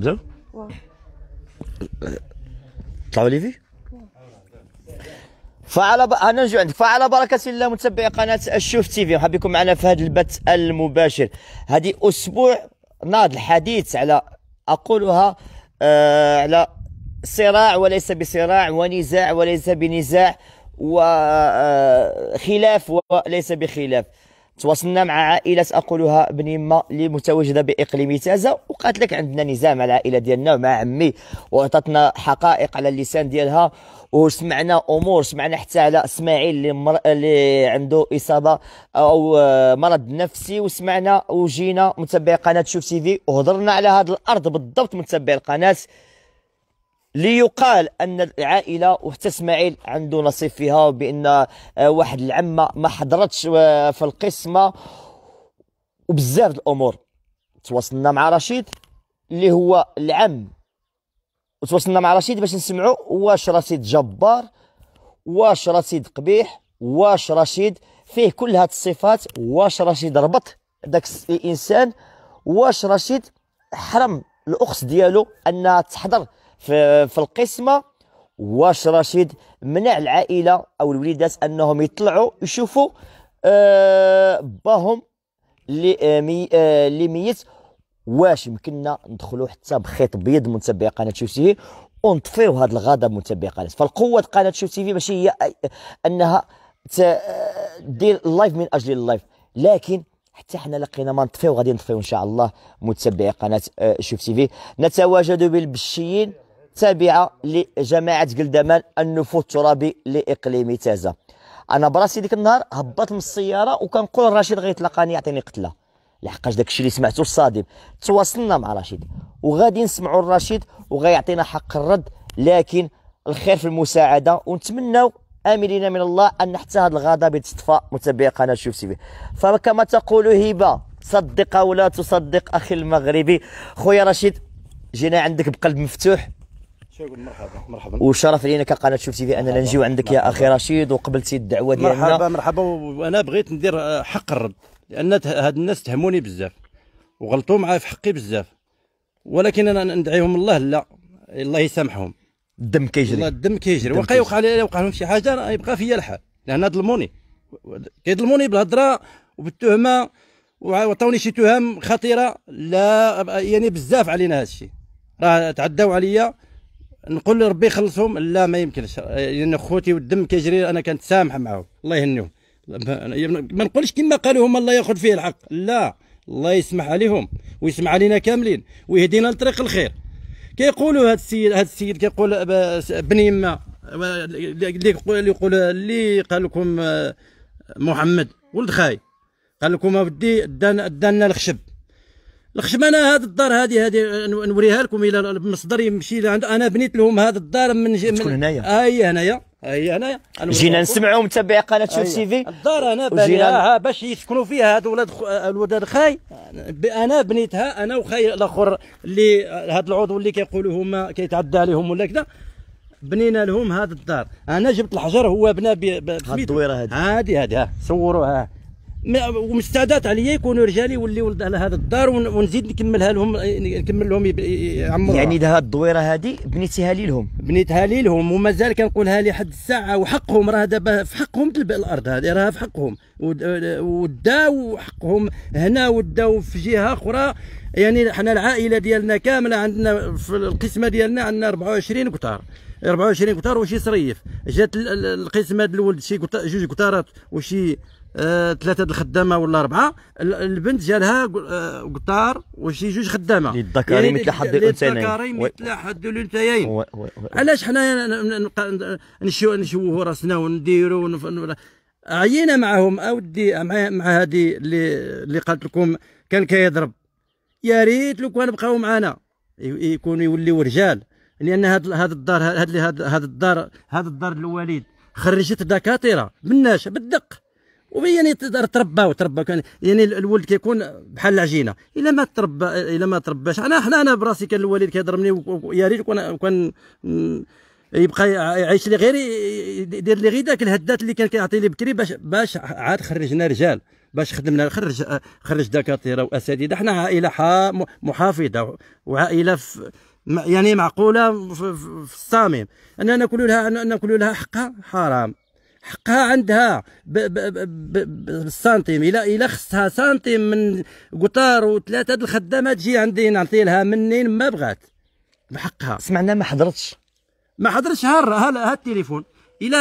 زين طلعوا لي في فعلى ب... انا نجي عندك فعلى بركه الله متابعي قناه الشوف تي في مرحبا بكم معنا في هذا البث المباشر هذه اسبوع ناض الحديث على اقولها آه على صراع وليس بصراع ونزاع وليس بنزاع وخلاف آه، وليس بخلاف تواصلنا مع عائلة أقولها بن ما اللي متواجدة بإقليم تازة وقالت لك عندنا نزاع مع العائلة ديالنا ومع عمي وعطاتنا حقائق على اللسان ديالها وسمعنا امور سمعنا حتى على اسماعيل اللي, مر... اللي عنده اصابه او مرض نفسي وسمعنا وجينا متابعي قناه شوف تي في وهضرنا على هذا الارض بالضبط متابعي القناه ليقال ان العائله وحتى اسماعيل عنده نصيب فيها بان آه، واحد العمه ما حضرتش آه، في القسمه وبزاف الامور تواصلنا مع رشيد اللي هو العم وتواصلنا مع رشيد باش نسمعوا واش رشيد جبار واش رشيد قبيح واش رشيد فيه كل هاد الصفات واش رشيد ربط داك الانسان واش رشيد حرم الاخت ديالو انها تحضر في, في القسمه واش رشيد منع العائله او الوليدات انهم يطلعوا يشوفوا أه باهم اللي آه، آه، ميت واش يمكننا ندخلوا حتى بخيط بيض منتبع قناه شو تي ونطفيو هذا الغضب منتبع قناه فالقوه قناه شو تي في ماشي هي انها تدير اللايف من اجل اللايف لكن حتى حنا لقينا ما نطفيو غادي نطفيو ان شاء الله متبعي قناه آه، شوف تي في نتواجد بالبشيين تابعة لجماعة جلدمان النفوذ الترابي لإقليم تازة أنا براسي ديك النهار هبطت من السيارة وكنقول رشيد غيطلقاني يعطيني قتلة لحقاش داكشي اللي سمعته الصادم تواصلنا مع رشيد وغادي نسمعوا الرشيد وغيعطينا حق الرد لكن الخير في المساعدة ونتمناو آملين من الله أن حتى هذا الغضب يتطفى متابعي قناة شوف سيفي فكما تقول هبة صدق أو لا تصدق أخي المغربي خويا رشيد جينا عندك بقلب مفتوح مرحبا مرحبا وشرف لينا كقناه شوف تيفي اننا نجيو عندك مرحبا. يا اخي رشيد وقبلتي الدعوه ديالنا مرحبا مرحبا وانا بغيت ندير حق الرد لان هاد الناس تهموني بزاف وغلطوا معايا في حقي بزاف ولكن انا ندعيهم الله لا الله يسامحهم الدم كيجري الدم كيجري واقع يوقع وقع لهم شي حاجه يبقى فيا الحال لان ظلموني كيظلموني بالهضره وبالتهمه وعطوني شي تهم خطيره لا يعني بزاف علينا هذا الشيء راه تعداو عليا نقول لربي يخلصهم لا ما يمكنش لان يعني خوتي والدم كيجري انا كنتسامح معاهم الله يهنيهم ما نقولش كما قالوا هما الله ياخذ فيه الحق لا الله يسمح عليهم ويسمح علينا كاملين ويهدينا لطريق الخير كيقولوا هذا السيد هذا السيد كيقول بني ما اللي يقول اللي يقول اللي قال لكم آه، محمد ولد خاي قال لكم اودي دانا الخشب الخشمانه هذا الدار هذه هذه نوريها لكم الى المصدر يمشي لعند انا بنيت لهم هذا الدار من من هنايا آه، هي هنايا آه، هي هنايا جينا نسمعوا متابعي قناه شوف سي آه، في الدار انا بنيتها باش يسكنوا فيها هاد ولاد الولاد خاي انا بنيتها انا وخاي الاخر اللي هاد العضو اللي كيقولوا هما كيتعدى عليهم ولا كذا بنينا لهم هاد الدار انا جبت الحجر هو بنا بسميتو هاد هذه هادي هادي ها صوروها ومستعدات عليا يكونوا رجالي يوليوا على هذا الدار ونزيد نكملها لهم نكمل لهم يعمرها يعني هذه الدويره هذه بنيتيها لي لهم بنيتها لي لهم ومازال كنقولها لحد الساعه وحقهم راه دابا في حقهم تلبئ الارض هذه راه في حقهم وداو حقهم هنا وداو في جهه اخرى يعني حنا العائله ديالنا كامله عندنا في القسمه ديالنا عندنا 24 قطار 24 قطار وشي صريف جات القسمه ديال الولد شي جوج قطارات وشي آه، ثلاثه الخدامه ولا اربعه البنت جالها آه، قطار وشي جوج خدامه للذكرين يعني مثل حد الانثيين للذكرين مثل حد الانثيين علاش حنايا نشوهوا راسنا ونديروا ونف... عينا معهم اودي مع هذه اللي اللي قالت لكم كان كيضرب يا ريت لو كان بقاو معنا يكونوا يوليوا رجال لان هذا هذا الدار هذا الدار هذا الدار الوالد خرجت دكاتره مناش بالدق وبين يعني تقدر تربى وتربى كان يعني الولد كيكون بحال العجينه الا ما تربى الا ما ترباش انا حنا انا براسي كان الوالد كيضربني يا ريت كان يبقى يعيش لي غير يدير لي غير داك الهدات اللي كان كيعطي لي بكري باش باش عاد خرجنا رجال باش خدمنا خرج خرج دكاتره واساتذه حنا عائله محافظه وعائله في يعني معقوله في الصميم اننا ناكلوا لها ناكلوا لها حقها حرام حقها عندها بالسنتيم الا الا خصها سنتيم من قطار وثلاثه الخدامه تجي عندي نعطي لها منين ما بغات بحقها سمعنا ما حضرتش ما حضرتش ها ها التليفون الى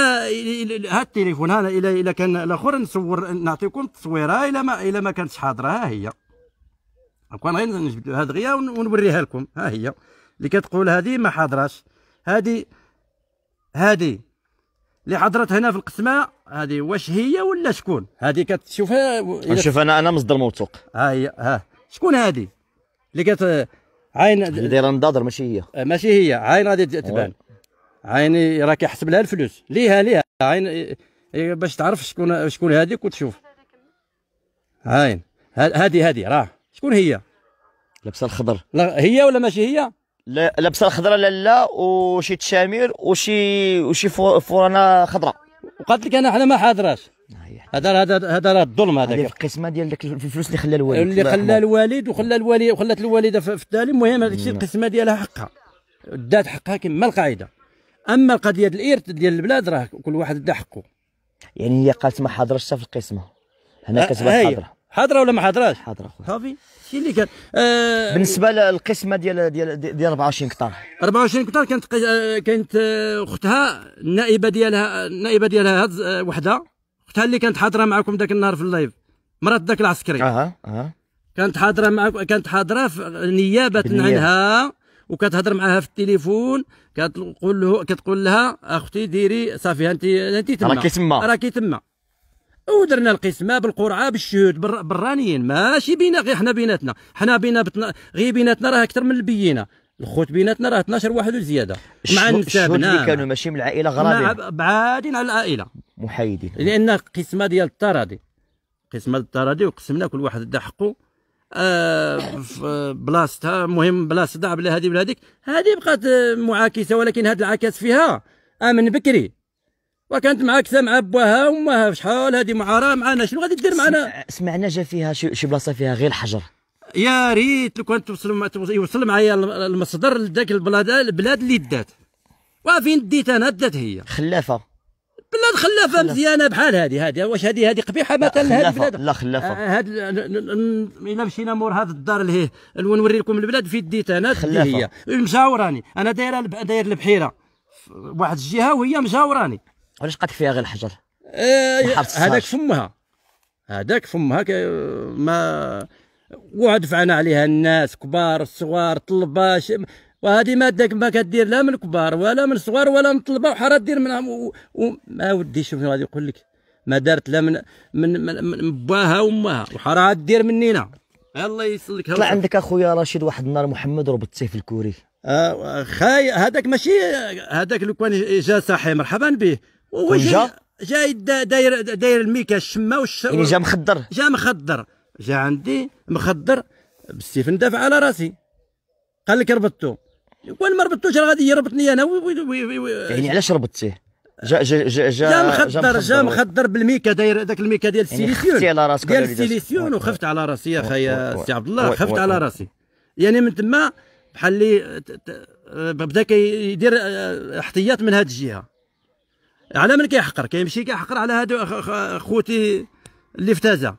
ها التليفون ها الى الى كان الاخر نصور نعطيكم التصويره الى ما الى ما كانتش حاضره ها هي كون غير نجبد هاد غيا ونوريها لكم ها هي اللي كتقول هذه ما حاضراش هذه هذه اللي حضرت هنا في القسمه هذه واش هي ولا شكون هذه كتشوفها نشوف انا انا مصدر موثوق ها هي ها شكون هذه اللي كت عين اللي دايره النظاظر ماشي هي آه، ماشي هي عين غادي تبان عيني راه كيحسب لها الفلوس ليها ليها عين باش تعرف شكون شكون هذيك وتشوف عين هذه هذه راه شكون هي لابسه الخضر لا هي ولا ماشي هي لابسه الخضراء لاله وشي تشامير وشي وشي فورانه خضراء وقالت لك انا حنا ما حاضراش آه، يعني. هذا هذا هذا راه الظلم هذاك في القسمه ديال داك الفلوس اللي خلى الوالد اللي خلى الوالد وخلى الوالد وخلات الوالده في التالي المهم هذاك الشيء نعم. القسمه ديالها حقها دات حقها كما القاعده اما القضيه ديال الارث ديال البلاد راه كل واحد دا حقه يعني هي قالت ما حاضرش في القسمه هنا آه، كتبقى حاضره حاضره ولا ما حاضراش؟ حاضره خويا صافي هادشي اللي كان آه بالنسبه للقسمه ديال ديال ديال 24 قطار 24 قطار كانت آه، كانت آه، اختها النائبه ديالها النائبه ديالها هاد وحده اختها اللي كانت حاضره معكم ذاك النهار في اللايف مرات ذاك العسكري اها اها كانت حاضره معكم كانت حاضره نيابه عنها وكتهضر معاها في التليفون كتقول له كتقول لها اختي ديري صافي انت انت تما راكي تما راكي تما ودرنا القسمه بالقرعه بالشهود برانيين ماشي بينا غير حنا بيناتنا حنا بينا بتنا... غير بيناتنا راه اكثر من البينه الخوت بيناتنا راه 12 واحد وزياده مع نسابنا اللي نعم. كانوا ماشي من العائله غرابين بعادين على العائله محايدين لان القسمه ديال التراضي قسمه التراضي وقسمنا كل واحد دا حقه آه بلاصتها المهم بلاصتها بلا هذه بلا هذيك هذه بقات معاكسه ولكن هذا العكس فيها امن بكري وكانت معاك حتى مع باها وامها شحال هذه معاره معنا شنو غادي دير معنا سمعنا جا فيها شي بلاصه فيها غير الحجر يا ريت لو كان توصل يوصل معايا المصدر لذاك البلاد البلاد اللي دات وفين ديت انا دات هي خلافه بلاد خلافه مزيانه بحال هذه هذه واش هذه هذه قبيحه مثلا هذه البلاد لا خلافه آه، هاد الا مشينا مور هذا الدار اللي نوري لكم البلاد في ديت انا هي مجاوراني انا دايره داير البحيره واحد الجهه وهي مجاوراني علاش لقاتك فيها غير الحجر آه، هذاك فمها هذاك فمها ما ودفعنا عليها الناس كبار الصغار طلبه وهذه ماده ما كدير لا من كبار ولا من صغار ولا من طلبه وحرا دير منها وما ودي شوف غادي يقول لك ما دارت لا من من من, من باها وامها وحرا دير منينا الله يسلك طلع عندك اخويا رشيد واحد النهار محمد ربطتيه في الكوري آه خاي هذاك ماشي هذاك لو كان جا صاحي مرحبا به وجا جا جاي داير داير الميكا الشما والش يعني جا مخدر جا مخدر جا عندي مخدر بالسيف ندافع على راسي قال لك ربطتو وين ما ربطتوش راه غادي يربطني انا وي وي وي وي يعني علاش ربطتيه جا جا جا جا مخدر جا مخدر بالميكا داير ذاك الميكا ديال يعني السيليسيون يعني على راسك ديال السيليسيون وخفت على راسي يا خي سي عبد الله خفت على راسي يعني من تما بحال اللي بدا كيدير آه، احتياط من هذه الجهه على من كيحقر كيمشي كيحقر على هادو خوتي اللي في تازا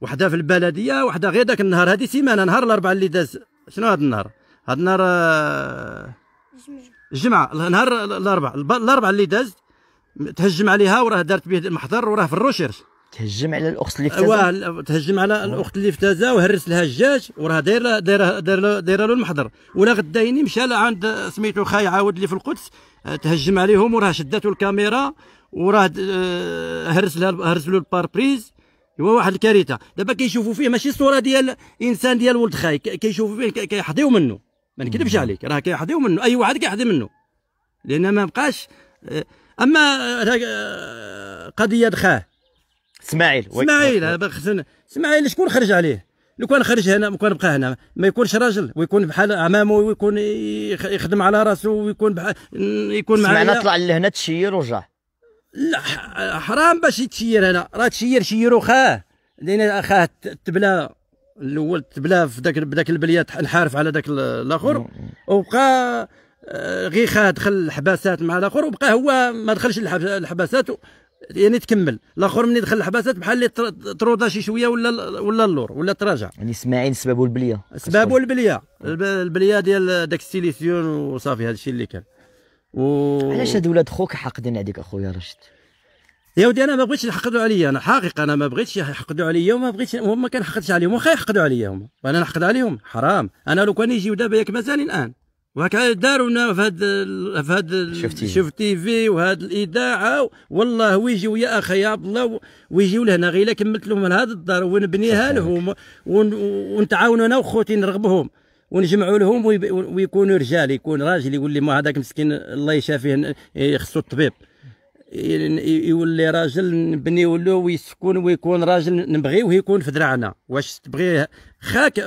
وحده في البلديه وحده غير داك النهار هذه سيمانه نهار الاربعاء اللي داز شنو هذا النهار هذا النهار آه، الجمعه نهار الاربعاء الاربعاء اللي داز تهجم عليها وراه دارت به المحضر وراه في الروشيرش تهجم على الاخت اللي فتازا تهجم على الاخت اللي فتازا وهرس لها الجاج وراه دايره دايره دايره له المحضر ولا غدا يني مشى عند آه، سميتو خاي عاود اللي في القدس أه، تهجم عليهم وراه شداتو الكاميرا وراه أه، هرس لها هرس له الباربريز هو واحد الكارثه دابا كيشوفوا فيه ماشي صوره ديال انسان ديال ولد خاي كيشوفوا فيه كيحضيو منه ما نكذبش عليك راه كيحضيو منه اي واحد كيحضي منه لان ما بقاش أه، اما قضيه خاه اسماعيل اسماعيل اسماعيل شكون خرج عليه لو كان خرج هنا لو كان بقى هنا ما يكونش راجل ويكون بحال امامه ويكون يخدم على راسه ويكون بحال يكون معايا سمعنا طلع لهنا تشير ورجع لا حرام باش يتشير هنا راه تشير شيرو خاه لان اخاه تبلا الاول تبلا في ذاك بداك البليه نحارف على ذاك الاخر وبقى آه، غير خاه دخل الحباسات مع الاخر وبقى هو ما دخلش الحباسات يعني تكمل الاخر ملي دخل الحباسات بحال اللي تروضى شي شويه ولا ولا اللور ولا تراجع يعني اسماعيل السباب البليه السباب البليه البليه ديال داك السيليسيون وصافي هذا الشيء اللي كان و علاش هاد ولاد خوك حاقدين عليك اخويا رشد يا ودي انا ما بغيتش يحقدوا عليا انا حقيقه انا ما بغيتش يحقدوا عليا وما بغيتش وما كنحقدش عليهم واخا يحقدوا عليا هما وانا نحقد عليهم حرام انا لو كان يجيو دابا ياك مازال الان وهكا دارونا في هاد في هاد شوف في وهاد الاذاعه والله ويجيو يا اخي يا عبد الله ويجيو لهنا غير كملت لهم من هاد الدار ونبنيها لهم ونتعاونوا انا وخوتي نرغبهم ونجمعوا لهم ويكونوا رجال يكون راجل يقول لي ما هذاك مسكين الله يشافيه إيه، خصو الطبيب يولي راجل نبنيو له ويسكن ويكون راجل نبغيوه يكون في دراعنا واش تبغيه خاك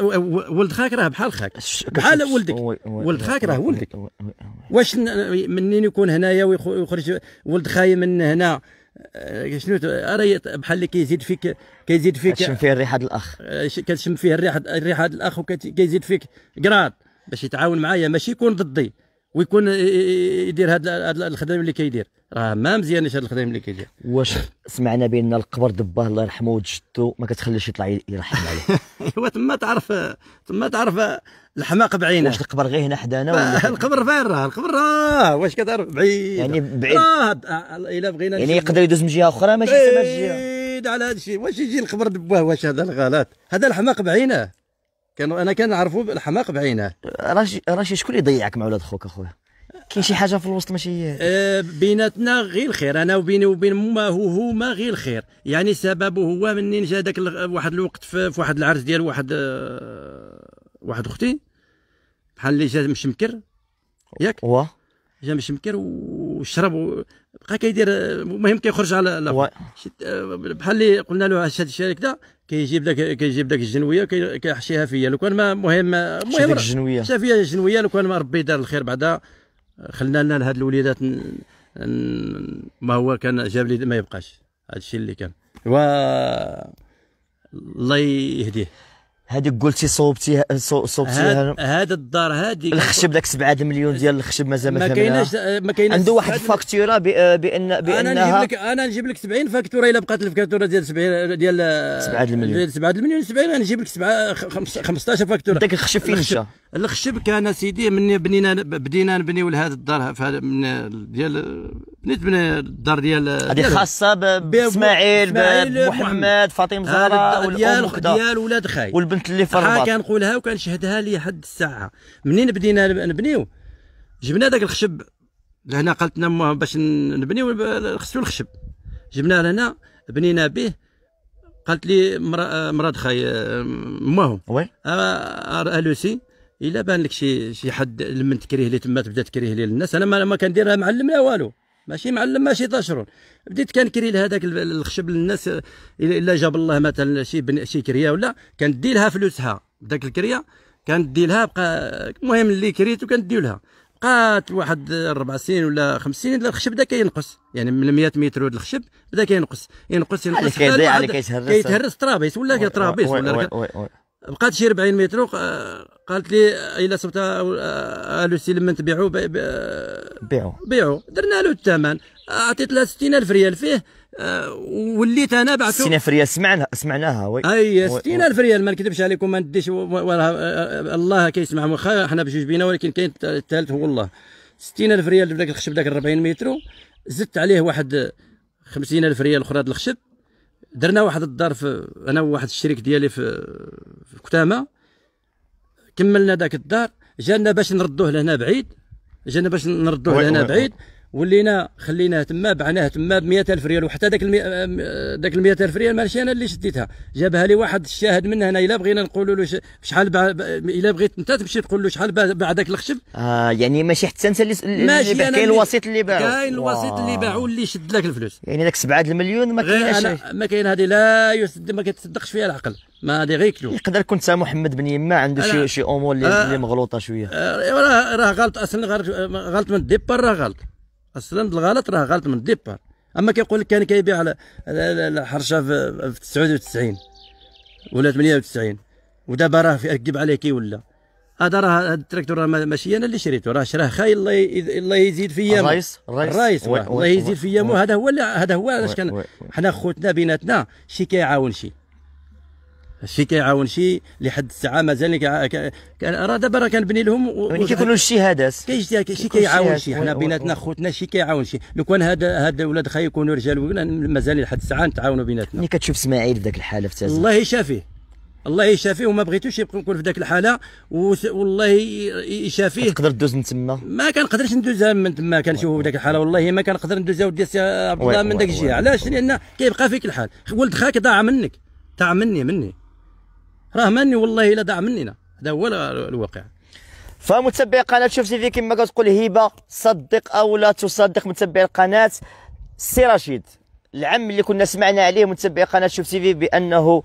ولد خاك راه بحال خاك بحال ولدك ولد خاك راه ولدك واش منين يكون هنايا ويخرج ولد خاي من هنا آه، شنو راه بحال اللي كيزيد فيك كيزيد فيك كتشم فيه الريحه الاخ آه، كتشم فيه الريحه الريحه الاخ وكيزيد فيك قراد باش يتعاون معايا ماشي يكون ضدي ويكون يدير هاد الخدم اللي كيدير راه ما مزيانش هاد الخدم اللي كيدير واش سمعنا بان القبر دباه الله يرحمه وجدته ما كتخليش يطلع يرحم عليه ايوا تما تعرف تما تعرف الحماق بعينه واش القبر غير هنا حدانا ولا القبر فين راه القبر راه واش كتعرف بعيد يعني بعيد آه، آه، الا بغينا يعني يقدر يدوز من جهه اخرى ماشي من جهه بعيد على هذا الشيء واش يجي القبر دباه واش هذا الغلط هذا الحماق بعينه كان انا كنعرفو الحماق بعينه راشي راشي شكون اللي ضيعك مع ولاد خوك اخويا كاين شي حاجه في الوسط ماشي أه بيناتنا غير الخير انا وبيني وبين ما هو هما غير الخير يعني سببه هو منين جا داك واحد الوقت في, في واحد العرس ديال واحد أه واحد اختي بحال اللي جا مشمكر ياك هو جا مشمكر وشرب بقى كيدير المهم كيخرج على لا بحال اللي قلنا له هذا الشيء كذا كيجيب لك كيجيب لك الجنويه كيحشيها فيا لو كان ما المهم المهم الجنويه فيا الجنويه لو كان ما ربي دار الخير بعدا خلنا لنا لهاد الوليدات ما هو كان جاب لي ما يبقاش هذا الشيء اللي كان و الله يهديه هذيك قلتي صوبتي صوبتي هذا الدار هذه الخشب داك 7 مليون ديال الخشب مازال ما كايناش ما كايناش عنده واحد الفاكتوره بان بانها انا نجيب لك انا نجيب لك 70 فاكتوره الا بقات الفاكتوره ديال 70 ديال 7 المليون 7 المليون 70 انا نجيب لك 7 15 فاكتوره داك الخشب فين مشى الخشب كان سيدي من بنينا بدينا نبنيو لهذا الدار من ديال بنيت من الدار ديال هذه خاصه باسماعيل بمحمد فاطمه زهراء ديال ولاد خاي بنت اللي في الرباط كنقولها وكنشهدها لي حد الساعه منين بدينا نبنيو جبنا داك الخشب لهنا قالت لنا باش نبنيو خصو الخشب جبناه لهنا بنينا به قالت لي مراد خاي ماهم وي الوسي آه، آه، الا بان لك شي شي حد لمن تكريه لي تما تبدا تكريه لي للناس انا ما كنديرها معلم لا والو ماشي معلم ماشي تشرون بديت كنكري لهذاك الخشب للناس الا جاب الله مثلا شي بن شي كريه ولا كندي لها فلوسها داك الكريه كندي لها بقى المهم اللي كريت وكندي لها بقات واحد ربع سنين ولا خمس سنين الخشب بدا كينقص يعني من 100 متر ولد الخشب بدا كينقص ينقص ينقص كيتهرس كيتهرس ترابيس ولا ترابيس ولا بقات شي 40 متر قالت لي الا صبت آه، آه، الو سي لما تبيعو بيعو بيعو درنا له الثمن عطيت لها 60000 ريال فيه آه، وليت انا بعثو 60000 ريال سمعنا سمعناها وي اي 60000 ريال ما نكذبش عليكم ما نديش الله كيسمع واخا حنا بجوج بينا ولكن كاين الثالث هو الله 60000 ريال بداك الخشب داك 40 متر زدت عليه واحد 50000 ريال اخرى الخشب درنا واحد الدار في انا وواحد الشريك ديالي في, في كتامه كملنا ذاك الدار جانا باش نردوه لهنا بعيد جانا باش نردوه لهنا بعيد ولينا خليناه تما بعناه تما ب 100000 ريال وحتى داك المي... آه، آه، داك ال 100000 ريال ماشي انا اللي شديتها جابها لي واحد الشاهد من هنا الا بغينا نقولوا له شحال بع... الا بغيت انت تمشي تقول له شحال باع ذاك داك الخشب اه يعني ماشي حتى انت اللي, ماشي كاين الوسيط اللي باعو كاين الوسيط اللي باعو اللي شد لك الفلوس يعني داك 7 المليون ما كاينش ما كاين هذه لا يسد ما كتصدقش فيها العقل ما هذه غير كلو يقدر يكون حتى محمد بن يما عنده شي شي امور اللي مغلوطه شويه آه، راه غلط اصلا غلط من الديبار راه غلط اصلا الغلط راه غلط من الديبار اما كيقول لك كان كيبيع على الحرشه في 99 ولا 98 ودابا راه كذب عليه كي ولا هذا راه هذا التراكتور راه ماشي انا اللي شريته راه شراه خاي الله الله يزيد في يامو الرئيس الرئيس الله يزيد في يامو هذا هو هذا هو علاش كان حنا خوتنا بيناتنا شي كيعاون شي شي كيعاون شي لحد الساعه مازال راه دابا راه كنبني لهم يعني كيكونوا الشهادات كيجي شي كيعاون شي حنا بيناتنا خوتنا شي كيعاون شي لو كان هاد هاد ولاد خاي يكونوا رجال مازال لحد الساعه نتعاونوا بيناتنا ملي كتشوف اسماعيل في الحاله في الله يشافيه الله يشافيه وما بغيتوش يبقى نكون في ذاك الحاله والله يشافيه تقدر تدوز من تما ما كنقدرش ندوزها من تما كنشوفو في ذاك الحاله والله ما كنقدر ندوزها ودي سي عبد الله من ذاك الجهه علاش لان كيبقى فيك الحال ولد خاك ضاع منك ضاع مني مني راه ماني والله الا ضاع مننا هذا هو الواقع فمتبعي قناه شوف في كما كتقول هبه صدق او لا تصدق متبعي القناه سي رشيد العم اللي كنا سمعنا عليه متبعي قناه شوف في بانه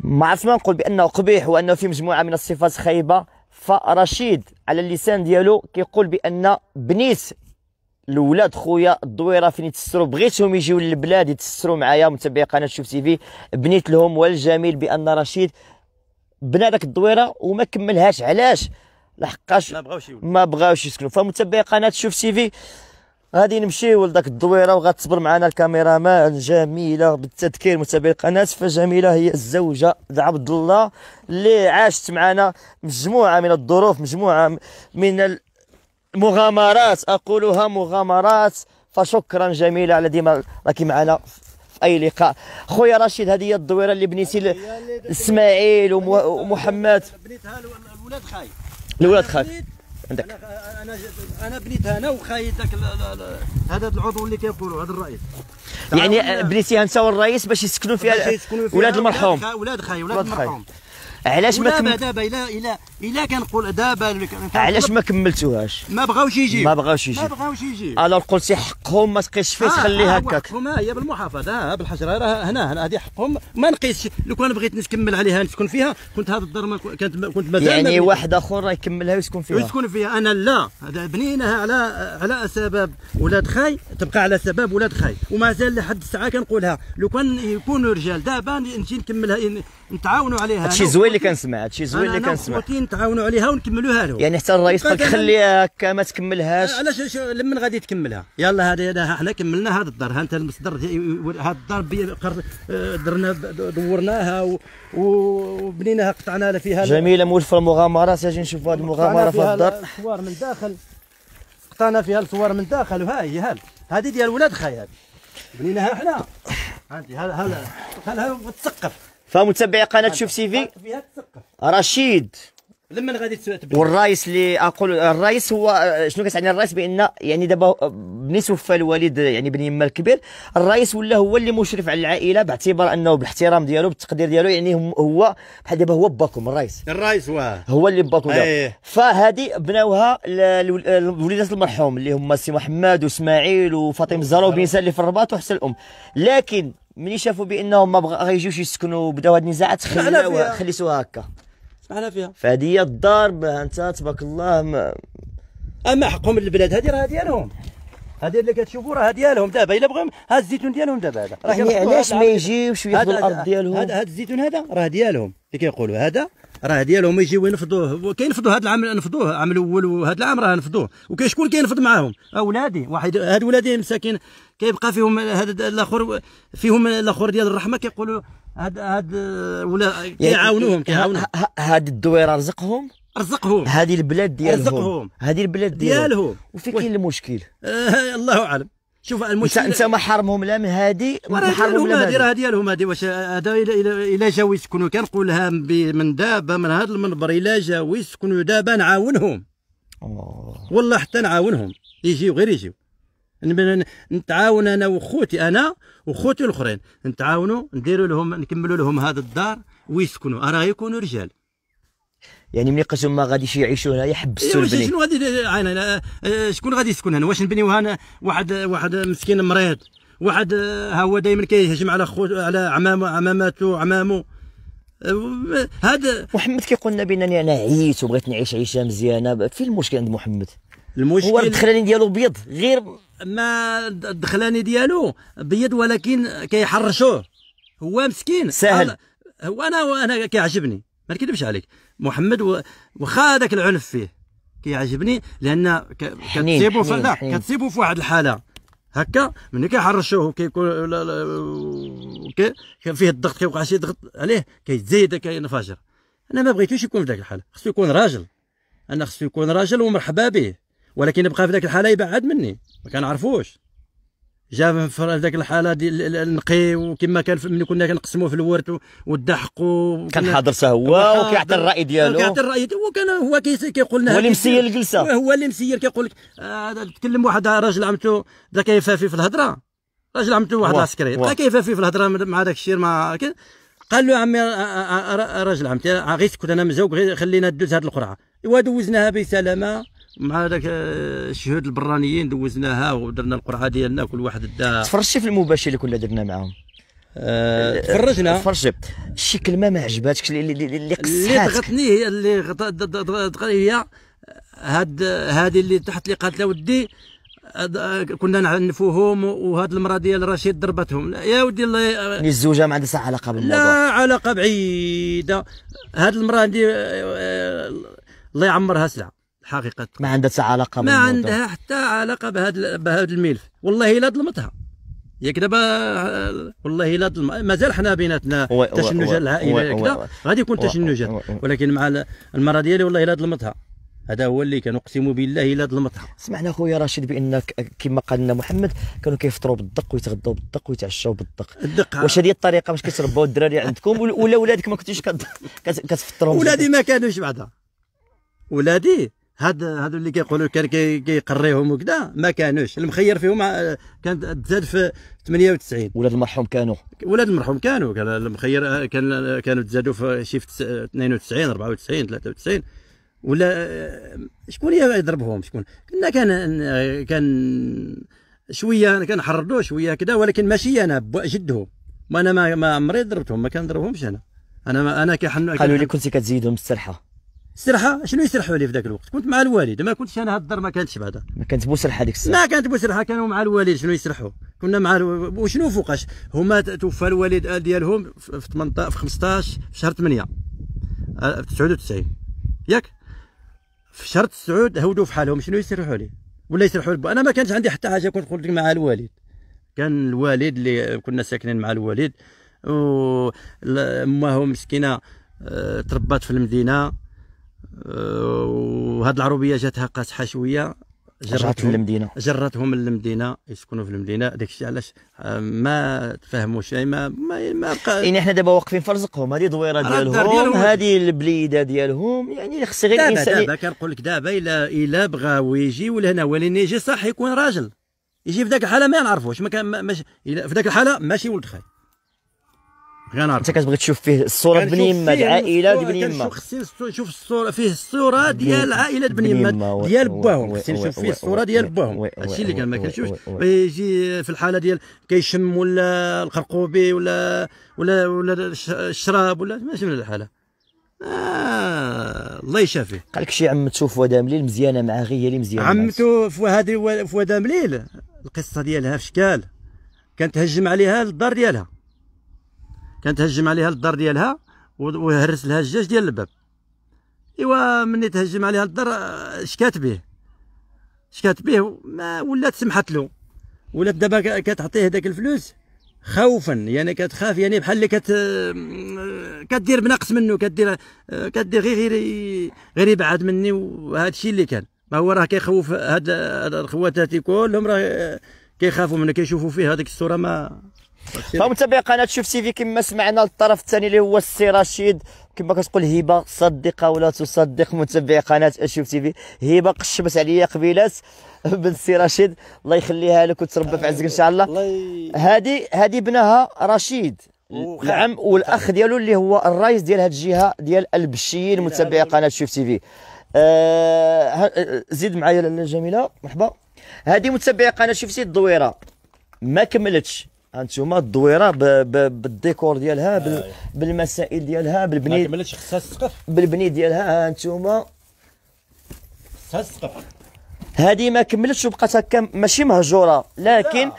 ما عرفت ما نقول بانه قبيح وانه فيه مجموعه من الصفات خايبه فرشيد على اللسان ديالو كيقول بان بنيت الولاد خويا الدويره فين يتستروا بغيتهم يجيو للبلاد يتستروا معايا متابعي قناه شوف تي في بنيت لهم والجميل بان رشيد بنى داك الدويره وما كملهاش علاش لحقاش ما بغاوش ما بغاوش يسكنوا فمتابعي قناه شوف تي في غادي نمشيو لذاك الدويره وغتصبر معنا الكاميرامان جميله بالتذكير متابعي القناه فجميله هي الزوجه لعبد الله اللي عاشت معنا مجموعه من الظروف مجموعه من مغامرات اقولها مغامرات فشكرا جميله على ديما راكي معنا في اي لقاء خويا رشيد هذه هي الدويره اللي بنيتي اسماعيل ومحمد بنيتها الولاد خاي الولاد خاي عندك انا انا بنيتها انا وخاي ذاك هذا العضو اللي كيقولوا هذا الرئيس يعني بنيتيها انت والرئيس باش يسكنوا فيها ولاد المرحوم ولاد خاي ولاد المرحوم علاش ما كم... دابا الا الا الا كنقول دابا علاش ما كملتوهاش ما بغاوش يجيو ما بغاوش يجيو ما بغاوش يجيو الو قلتي حقهم ما تقيش فيه آه، تخليه آه هكاك حقهم هي بالمحافظه آه، بالحجره راه هنا هذه حقهم ما نقيسش لو كان بغيت نكمل عليها نسكن فيها كنت هذا الدار كانت كنت مازال يعني واحد اخر راه يكملها ويسكن فيها ويسكن فيها انا لا بنيناها على على اسباب ولاد خاي تبقى على سبب ولاد خاي ومازال لحد الساعه كنقولها لو كان يكونوا رجال دابا نجي نكملها نتعاونوا عليها هادشي زوين اللي كنسمع هادشي زوين اللي كنسمع نتعاونوا عليها ونكملوها له يعني حتى الرئيس قال خليها هكا ما تكملهاش علاش لمن غادي تكملها يلا هذا حنا كملنا هذا الدار ها انت المصدر هذا الدار درنا دورناها وبنيناها لها فيها جميله مولفه المغامرات اجي نشوف هذه المغامره في الدار الصور من داخل قطعنا فيها الصور من داخل وها هي هذه ديال ولاد خاي هذه بنيناها حنا عندي هذا هذا هذا تسقف فمتابعي قناه شوف سي في رشيد لما غادي تبدا والرئيس اللي اقول الرئيس هو شنو كتعني الرئيس بان يعني دابا بني توفى الوالد يعني بن يما الكبير الرئيس ولا هو اللي مشرف على العائله باعتبار انه بالاحترام ديالو بالتقدير ديالو يعني هو بحال دابا هو باكم الرئيس الرئيس هو هو اللي باكم أيه. فهذه بناوها الوليدات المرحوم اللي هما سي محمد واسماعيل وفاطمه الزهراء وبنسان اللي في الرباط وحسن الام لكن ملي شافوا بانهم ما بغا غيجيوش يسكنوا بداو هاد النزاعات خليوها خليتوها هكا سمعنا فيها فهذه الضرب انت تبارك الله ما اما حقهم البلاد هذه راه ديالهم هذه اللي كتشوفوا راه ديالهم دابا الا بغاو ها الزيتون ديالهم دابا هذا يعني علاش ما يجيوش ياخذوا الارض ديالهم هذا الزيتون هذا راه ديالهم اللي كيقولوا هذا راه ديالهم يجيو ينفضوه كينفضوه هذا العام نفضوه العام الاول وهذا العام راه نفضوه وكاين شكون كينفض معاهم اولادي آه، واحد هاد ولادي مساكين كيبقى فيهم هذا الاخر فيهم الاخر ديال الرحمه كيقولوا هاد هاد ولا يعني كيعاونوهم كيعاونوا هاد الدويره رزقهم رزقهم هذه البلاد ديالهم رزقهم هذه البلاد ديالهم, ديالهم. وفين كاين المشكل آه الله اعلم شوف المشكل انت ما حرمهم لا من هادي ما حرمهم لا من هادي راه ديالهم هادي واش هذا الا جاو يسكنوا كنقولها من دابا من هذا المنبر الا جاو يسكنوا دابا نعاونهم والله حتى نعاونهم يجيو غير يجيو نتعاون انا وخوتي انا وخوتي الاخرين نتعاونوا نديروا لهم نكملوا لهم هذا الدار ويسكنوا راه يكونوا رجال يعني ملي قلت ما غاديش يعيشوا هنا يحبسوا البني أيوة، شنو غادي آه، شكون غادي يسكن هنا واش نبنيو هنا واحد واحد مسكين مريض واحد آه، ها هو دائما كيهجم على خو على عمامه عماماته عمامه هذا آه، محمد كيقول لنا بانني انا عييت وبغيت نعيش عيشه مزيانه فين المشكل عند محمد المشكل هو الدخلاني ديالو بيض غير ما الدخلاني ديالو بيض ولكن كيحرشوه هو مسكين سهل هو انا انا كيعجبني ما نكذبش عليك محمد واخا هذاك العنف فيه كيعجبني لان كتصيبو كتسيبو في كتسيبو في واحد الحاله هكا ملي كيحرشوه كيكون اوكي فيه الضغط كيوقع شي ضغط عليه كيتزيد كينفجر انا ما بغيتوش يكون في ذاك الحاله خصو يكون راجل انا خصو يكون راجل ومرحبا به ولكن يبقى في ذاك الحاله يبعد مني ما كنعرفوش جا في هذاك الحاله ديال النقي وكما كان ملي كنا كنقسموا في الورد والضحك كان حاضر هو وكيعطي الراي ديالو كيعطي الراي ديالو وكان هو كيقول لنا هو اللي مسير الجلسه هو اللي مسير كيقول لك آه، تكلم واحد راجل عمته بدا كيفافي في الهضره راجل عمته واحد عسكري بقى كيفافي في الهضره مع داك الشيء مع قال له عمي آه، آه، راجل عمتي غير سكت انا مزوق خلينا ندوز هذه القرعه ودوزناها بسلامه مع هذاك آه، الشهود البرانيين دوزناها ودرنا القرعه ديالنا كل واحد دا تفرجتي في المباشر اللي كنا درنا معاهم أه, آه، تفرجنا تفرجتي شي ما ما عجباتكش اللي اللي اللي ضغطني هي اللي ضغطني هي هاد هذه اللي تحت اللي قالت لها ودي آه، كنا نعنفوهم وهاد المراه ديال رشيد ضربتهم يا ودي الله يعني الزوجه ما عندها علاقه بالموضوع لا علاقه بعيده هاد المراه دي الله يعمرها سلعه حقيقه ما عندها حتى علاقه ما عندها حتى علاقه بهذا بهذا الملف والله الا ظلمتها ياك دابا والله الا ظلم مازال حنا بيناتنا تشنج العائله كذا غادي يكون تشنج ولكن مع المره ديالي والله الا ظلمتها هذا هو اللي كان اقسم بالله الا ظلمتها سمعنا خويا رشيد بان كما قال لنا محمد كانوا كيفطروا بالدق ويتغداو بالدق ويتعشاو بالدق الدق واش هذه الطريقه باش كتربوا الدراري عندكم ولا ولادك ما كنتوش كتفطروا ولادي ما كانوش بعدا ولادي هاد هادو اللي كيقولوا كان كيقريهم وكذا ما كانوش المخير فيهم آه، كانت تزاد في 98 ولاد المرحوم كانوا ولاد المرحوم كانوا كان المخير آه، كان كانوا تزادوا في شي في 92 94 93 ولا آه، شكون يضربهم شكون كنا كان كان شويه كنحرضوه شويه كذا ولكن ماشي انا جدهم ما ما عمري ضربتهم ما كنضربهمش انا انا ما انا كيحن قالوا لي كنتي كتزيدهم السلحه سرحه شنو يسرحوا لي في ذاك الوقت كنت مع الوالد ما كنتش انا هاد الدار ما كانتش بعدا ما كانت بوسرحه ديك الساعه ما كانت بوسرحه كانوا مع الوالد شنو يسرحوا كنا مع وشنو فوقاش هما توفى الوالد آه، ديالهم في 18 في 15 في شهر 8 آه، في 99 ياك في شهر 9 هودوا في حالهم شنو يسرحوا لي ولا يسرحوا لي انا ما كانش عندي حتى حاجه كنت قلت مع الوالد كان الوالد اللي كنا ساكنين مع الوالد و امه مسكينه آه، تربات في المدينه وهاد العروبيه جاتها قاصحه شويه جرت من المدينه جرتهم للمدينه يسكنوا في المدينه داك الشيء علاش ما تفهموا شيء ما ما, ما بقى يعني حنا دابا واقفين في رزقهم هذه دويره ديالهم هذه البليده ديالهم يعني خص غير الانسان دابا كنقول لك دابا الا الا بغى يجي لهنا ولين يجي صح يكون راجل يجي في ذاك الحاله ما نعرفوش ما كان ماشي في ذاك الحاله ماشي ولد خاي غنعرف انت كتبغي تشوف فيه الصوره بن يما العائله بن يما خصني نشوف الصوره فيه الصوره ديال عائله بن يما ديال باهم خصني نشوف فيه الصوره ديال باهم هادشي اللي قال ما كنشوفش يجي في الحاله ديال كيشم ولا القرقوبي ولا ولا ولا الشراب ولا ماشي من الحاله آه الله يشافيه قال لك شي تشوف فؤاد مليل مزيانه معاه غير هي اللي مزيانه عمته فؤاد فؤاد مليل القصه ديالها في شكال كانت هجم عليها الدار ديالها كانت تهجم عليها الدار ديالها وهرس لها الجاج ديال الباب ايوا ملي تهجم عليها الدار آه، شكات به شكات به ما ولات سمحت له ولات دابا كتعطيه داك الفلوس خوفا يعني كتخاف يعني بحال اللي كت آه، كدير بنقص منه كدير آه، كدير غير غير غير يبعد مني وهذا الشيء اللي كان ما هو راه كيخوف هاد الخواتاتي كلهم راه كيخافوا منه كيشوفوا فيه هذيك الصوره ما فمتابعي قناه شوف في كما سمعنا الطرف الثاني اللي هو السي رشيد كما كتقول هبه صدق ولا تصدق متابعي قناه شوف في هبه قشبت عليا قبيلات بنت السي رشيد الله يخليها لك وتربى في عزك ان شاء الله هذه هذه ابنها رشيد نعم والاخ ديالو اللي هو الرئيس ديال هذه الجهه ديال البشيين متابعي قناه شوف تيفي آه،, آه زيد معايا لاله جميله مرحبا هذه متابعي قناه شوف سيد الدويره ما كملتش انتوما الدويره بالديكور ديالها آه. بالمسائل ديالها بالبني ما كملتش خصها السقف بالبني ديالها انتوما خصها السقف هذه ما كملتش وبقات هكا ماشي مهجوره لكن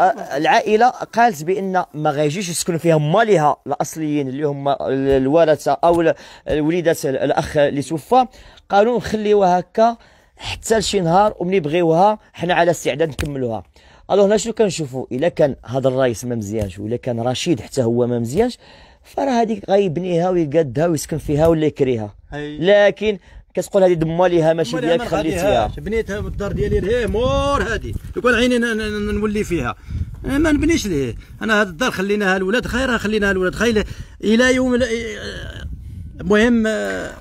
آه، العائله قالت بان ما غايجيش يسكنوا فيها مالها الاصليين اللي هما الورثه او الوليدات الاخ اللي توفى قالوا نخليوها هكا حتى لشي نهار ومني بغيوها حنا على استعداد نكملوها الوغ هنا شنو كنشوفوا الا كان هذا الرئيس ما مزيانش ولا كان رشيد حتى هو ما مزيانش فراه هذيك غيبنيها ويقادها ويسكن فيها ولا يكريها لكن كتقول هذه دماليها ليها ماشي ديالك خليتيها بنيتها بالدار ديالي لهيه مور هذه يقول عيني نولي فيها آه، ما نبنيش ليه انا هذه الدار خليناها للولاد خيرها خليناها للولاد خير الى يوم آه، المهم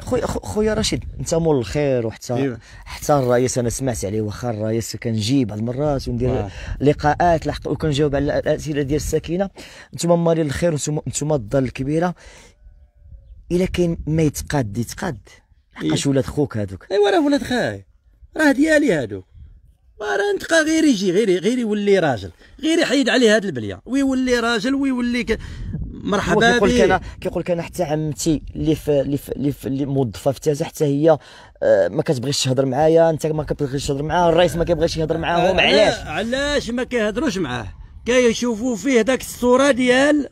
خويا خويا رشيد انت مول الخير وحتى إيه. حتى الرئيس انا سمعت عليه واخا الرئيس كنجي بعض المرات وندير آه. لقاءات لحق وكنجاوب على الاسئله ديال الساكنه انتم مالي الخير انتم الضال الكبيره الا كاين ما يتقاد يتقاد إيه. لحقاش ولاد خوك هذوك ايوا راه ولاد خاي راه ديالي هذوك راه نتقى غير يجي غير غير يولي راجل غير يحيد عليه هذه البليه ويولي راجل ويولي مرحبا كيقول لك انا كيقول لك انا حتى عمتي اللي في اللي في اللي في موظفه في تازه حتى هي آه، ما كتبغيش تهضر معايا انت ما كتبغيش تهضر معاه الرئيس ما كيبغيش يهضر معاهم علاش علاش ما كيهضروش معاه كيشوفوا فيه داك الصوره ديال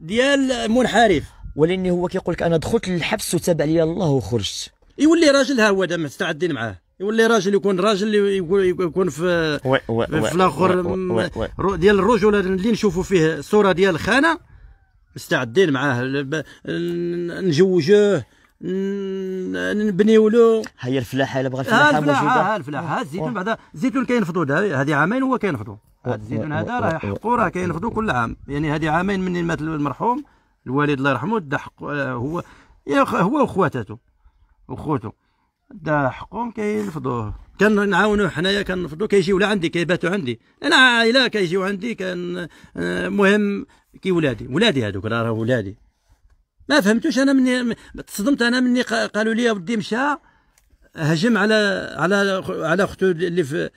ديال منحرف ولاني هو كيقول لك انا دخلت للحبس وتابع لي الله وخرجت يولي راجل ها هو دابا مستعدين معاه يولي راجل يكون راجل يكون في وي وي في الاخر ديال الرجل اللي نشوفوا فيه الصوره ديال الخانه مستعدين معاه نجوجوه نبنيو له هي الفلاحه الا بغى آه، الفلاحه موجوده ها آه، الفلاحه ها الزيتون بعدا الزيتون كينفضوا هذه عامين هو كينفضوا هذا الزيتون هذا راه حقه راه كينفضوا كل عام يعني هذه عامين من مات المرحوم الوالد الله يرحمه دا حقه آه، هو هو وخواتاتو وخوتو دا حقهم كينفضوه كنعاونوه حنايا كنفضو كيجيو لعندي كيباتوا عندي انا عائله كيجيو عندي كان المهم كي ولادي ولادي هذوك راه ولادي ما فهمتوش انا مني تصدمت انا مني قالوا لي ودي مشى هجم على على على اختو اللي في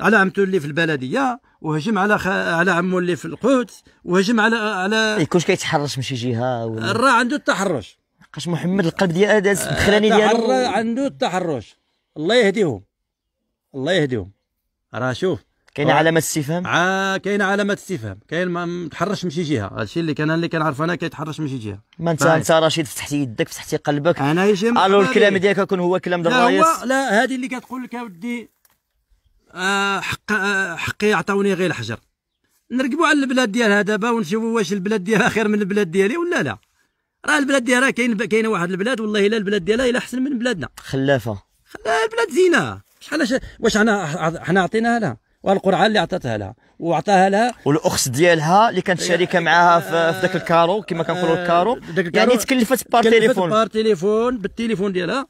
على عمته اللي في البلديه وهجم على خ... على عمو اللي في القدس وهجم على على يكونش إيه، كيتحرش من شي جهه راه عنده التحرش قاش محمد القلب ديال ادس الدخلاني ديالو عنده التحرش الله يهديهم الله يهديهم راه شوف كاين طيب. علامه استفهام آه كاين علامه استفهام كاين ما تحرش من شي جهه هذا الشيء اللي كان اللي كنعرف انا كيتحرش من شي جهه ما انت انت رشيد فتحتي يدك فتحتي قلبك انا الو الكلام ديالك يكون هو كلام ديال الرئيس لا هو لا هذه اللي كتقول لك اودي آه حق آه حقي عطاوني غير الحجر نركبوا على البلاد ديالها دابا ونشوفوا واش البلاد ديالها خير من البلاد ديالي ولا لا راه البلاد ديالها كاين كاينه واحد البلاد والله الا البلاد ديالها الا احسن من بلادنا خلافه خلافة البلاد زينه شحال واش حنا حنا عطيناها لها والقرعه اللي عطاتها لها وعطاها لها والاخت ديالها اللي كانت شريكه معاها في ذاك آه، الكارو كما كنقولوا آه، الكارو يعني تكلفت بار تليفون بار تليفون بالتليفون ديالها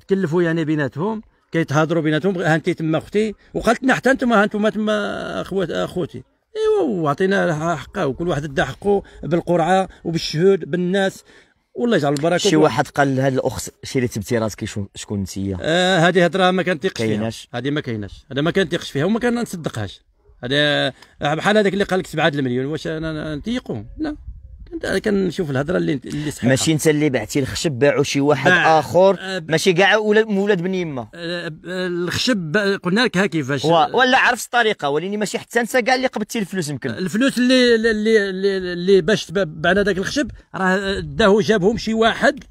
تكلفوا يعني بيناتهم كيتهضروا بيناتهم ها انت تما اختي وقالت لنا حتى انتما انتم تما اخوات اخوتي ايوا وعطينا حقه وكل واحد ادى حقه بالقرعه وبالشهود بالناس والله يجعل البركه شي واحد قال لهاد الاخت شيري تبتي راسك شكون انت هي آه هذه هضره ما كنطيقش فيها هذه ما كايناش هذا ما كنطيقش فيها وما كنصدقهاش هذا آه، بحال هذاك اللي قال لك 7 المليون واش انا نتيقو لا انت كنشوف الهضره اللي اللي صحيحه ماشي انت اللي بعتي الخشب باعو شي واحد باع اخر ماشي كاع ولاد بن يما الخشب قلنا لك ها كيفاش ولا عرفت الطريقه وليني ماشي حتى انت كاع اللي قبضتي الفلوس يمكن الفلوس اللي اللي اللي باش بعنا داك الخشب راه داه جابهم شي واحد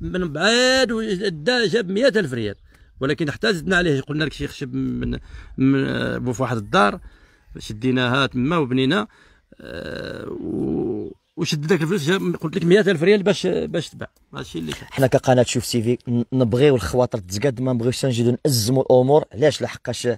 من بعيد ودا جاب 100000 ريال ولكن حتى زدنا عليه قلنا لك شي خشب من, من في واحد الدار شديناها تما وبنينا أه و وشد داك الفلوس قلت لك 100000 ريال باش باش تباع ماشي اللي كان حنا كقناه شوف سي في نبغيو الخواطر تزقد ما نبغيوش نجيو نأزموا الامور علاش لحقاش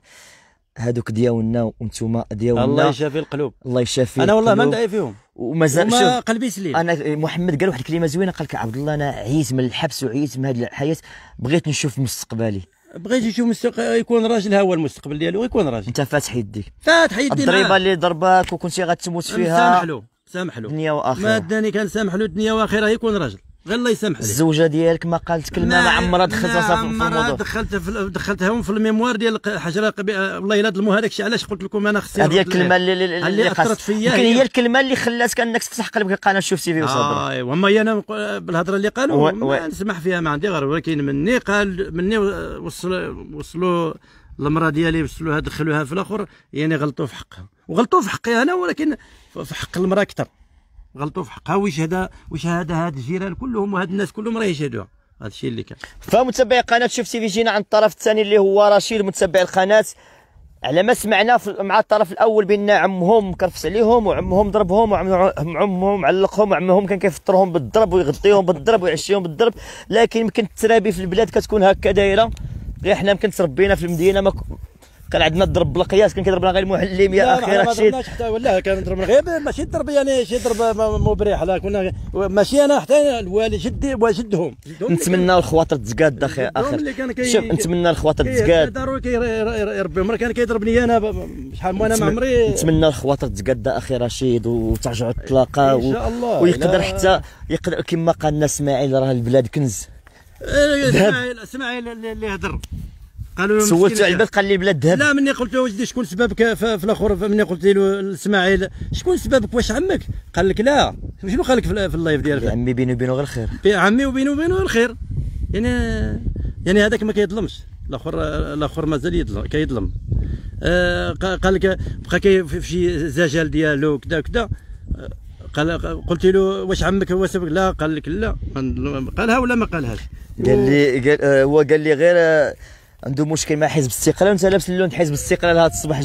هادوك دياولنا وانتم دياولنا الله يشافي القلوب الله يشافي انا والله ما ندعي فيهم ومازال شوف قلبي سليم انا محمد قال واحد الكلمه زوينه قال لك عبد الله انا عييت من الحبس وعييت من هذه الحياه بغيت نشوف مستقبلي بغيت يشوف مستقبل يكون راجل هو المستقبل ديالو يكون راجل انت فاتح يديك فاتح يدي الضريبه اللي ضربك وكنتي غتموت فيها سامح له دنيا واخره ما داني كان سامح له دنيا واخره يكون راجل غير الله يسامح الزوجه ديالك ما قالت كلمه ما نعم، عمرها دخلتها نعم، في الموضوع دخلت في دخلتهم في الميموار ديال حجره والله الا ظلموا هذاك الشيء علاش قلت لكم انا خصني هذه الكلمه اللي, اللي, اللي اثرت فيا يمكن هي الكلمه اللي خلاتك انك تفتح قلبك قال انا سي في وصابر اه ايوا ما انا بالهضره اللي قالوا ما نسمح فيها ما عندي غير ولكن مني قال مني وصلوا وصلوا المراه ديالي وصلوها دخلوها في الاخر يعني غلطوا في حقها وغلطوا في حقي انا ولكن في حق المراه اكثر غلطوا في حقها وشهاده وشهاده هاد الجيران كلهم وهاد الناس كلهم راه يشهدوها هذا الشيء اللي كان فمتابعي قناه شوف تيفي جينا عند الطرف الثاني اللي هو رشيد متابع القناه على ما سمعنا مع الطرف الاول بان عمهم كرفس عليهم وعمهم ضربهم وعمهم علقهم وعمهم كان كيفطرهم بالضرب ويغطيهم بالضرب ويعشيهم بالضرب لكن يمكن الترابي في البلاد كتكون هكا دايره غير حنا يمكن تربينا في المدينه ما كان عندنا الضرب بالقياس كان كيضربنا غير المعلم يا اخي رشيد لا حتى كان ضربنا غير ماشي الضرب يعني شي ضرب مبرح لا كنا ماشي انا حتى الوالي جدي وجدهم نتمنى الخواطر تزقاد اخي اخي شوف نتمنى الخواطر تزقاد ضروري كيربيهم كان كيضربني انا شحال ما انا ما عمري نتمنى الخواطر تزقاد اخي رشيد وترجعوا تلاقاو ان شاء الله ويقدر حتى يقدر كما قال اسماعيل راه البلاد كنز إيه، اسماعيل اسماعيل اللي هضر قالوا له سولت على بالك قال لي بلا الذهب لا مني قلت له وجدي شكون سببك في الاخر مني قلت له اسماعيل شكون سببك واش عمك قال لك لا شنو قال لك في اللايف ديالك عمي بيني وبينه غير الخير عمي وبيني وبينه غير الخير يعني يعني هذاك ما كيظلمش الاخر الاخر مازال يظلم كيظلم آه قال لك بقى كي في شي زجل ديالو كذا كذا آه، قال قلت له واش عمك هو سبب لا قال لك لا قالها ولا ما قالهاش قال لي قال آه، هو قال لي غير آه، عنده مشكل مع حزب الاستقلال وانت لابس اللون حزب الاستقلال هذا الصباح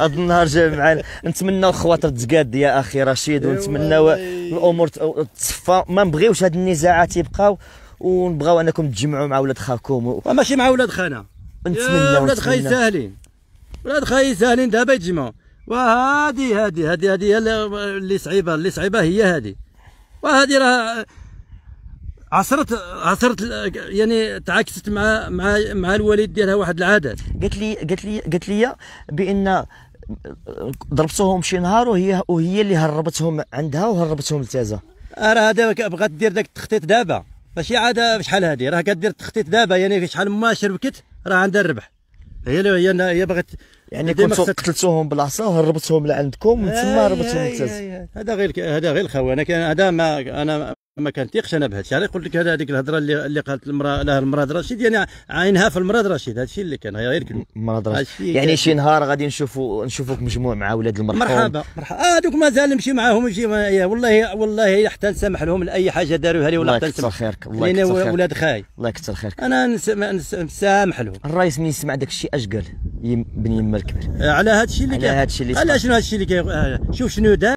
هذا النهار جا معنا نتمنى الخواطر تقاد يا اخي رشيد ونتمناو الامور تصفى ما نبغيوش هاد النزاعات يبقاو ونبغاو انكم تجمعوا مع ولاد خاكم و... ماشي مع ولاد خانا نتمنى ولاد خاي ساهلين ولاد خاي ساهلين دابا يتجمعوا وهادي هادي هادي هادي اللي صعيبه اللي صعيبه هي هادي وهادي راه عصرت عصرت يعني تعاكست مع مع مع الوالد ديالها واحد العادات قالت لي قالت لي قالت لي بان ضربتهم شي نهار وهي وهي اللي هربتهم عندها وهربتهم لتازا راه هذا بغات دير داك التخطيط دابا ماشي عاد شحال هذه راه كدير التخطيط دابا يعني شحال ما شربكت راه عندها الربح هي يعني آه، هي هي بغات يعني كنتو قتلتوهم بالعصا وهربتهم لعندكم ومن تما هربتهم لتازا هذا غير هذا غير انا هذا ما انا ما كنتيقش انا بهذا الشيء يقول لك هذا هذيك الهضره اللي اللي قالت المراه لها المراد رشيد يعني عينها في المراد رشيد هذا الشيء اللي كان غير المراد رشيد يعني شي نهار غادي نشوفوا نشوفوك مجموع مع ولاد المرحوم مرحبا مرحبا هذوك آه مازال نمشي معاهم نمشي مع... والله والله حتى نسامح لهم لاي حاجه داروها لي ولا حتى نسامح الله يكثر خيرك ولاد خاي الله يكثر خيرك انا نسامح لهم الرئيس من يسمع داك الشيء اش قال بن يما الكبير على هذا الشيء اللي على هذا الشيء اللي على شنو هذا الشيء اللي آه، شوف شنو دار